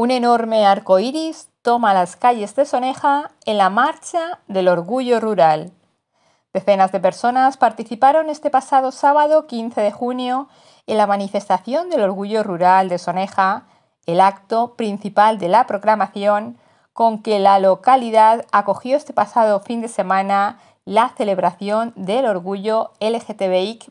Un enorme arco iris toma las calles de Soneja en la Marcha del Orgullo Rural. Decenas de personas participaron este pasado sábado 15 de junio en la manifestación del Orgullo Rural de Soneja, el acto principal de la proclamación con que la localidad acogió este pasado fin de semana la celebración del Orgullo LGTBIQ.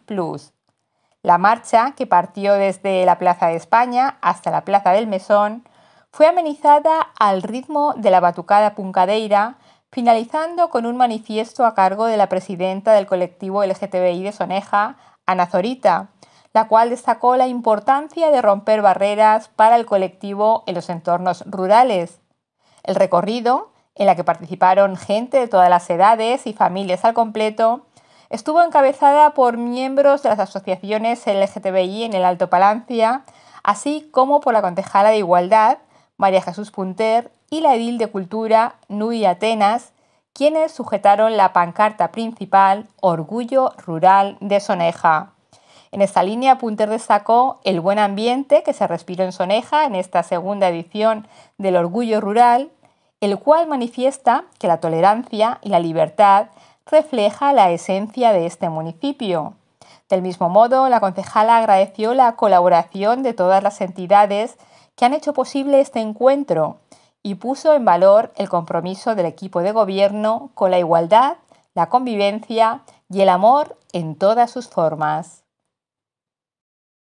La marcha, que partió desde la Plaza de España hasta la Plaza del Mesón, fue amenizada al ritmo de la batucada puncadeira, finalizando con un manifiesto a cargo de la presidenta del colectivo LGTBI de Soneja, Ana Zorita, la cual destacó la importancia de romper barreras para el colectivo en los entornos rurales. El recorrido, en la que participaron gente de todas las edades y familias al completo, estuvo encabezada por miembros de las asociaciones LGTBI en el Alto Palancia, así como por la concejala de Igualdad, María Jesús Punter y la edil de Cultura Nui Atenas, quienes sujetaron la pancarta principal Orgullo Rural de Soneja. En esta línea, Punter destacó el buen ambiente que se respiró en Soneja en esta segunda edición del Orgullo Rural, el cual manifiesta que la tolerancia y la libertad refleja la esencia de este municipio. Del mismo modo, la concejala agradeció la colaboración de todas las entidades que han hecho posible este encuentro y puso en valor el compromiso del equipo de gobierno con la igualdad, la convivencia y el amor en todas sus formas.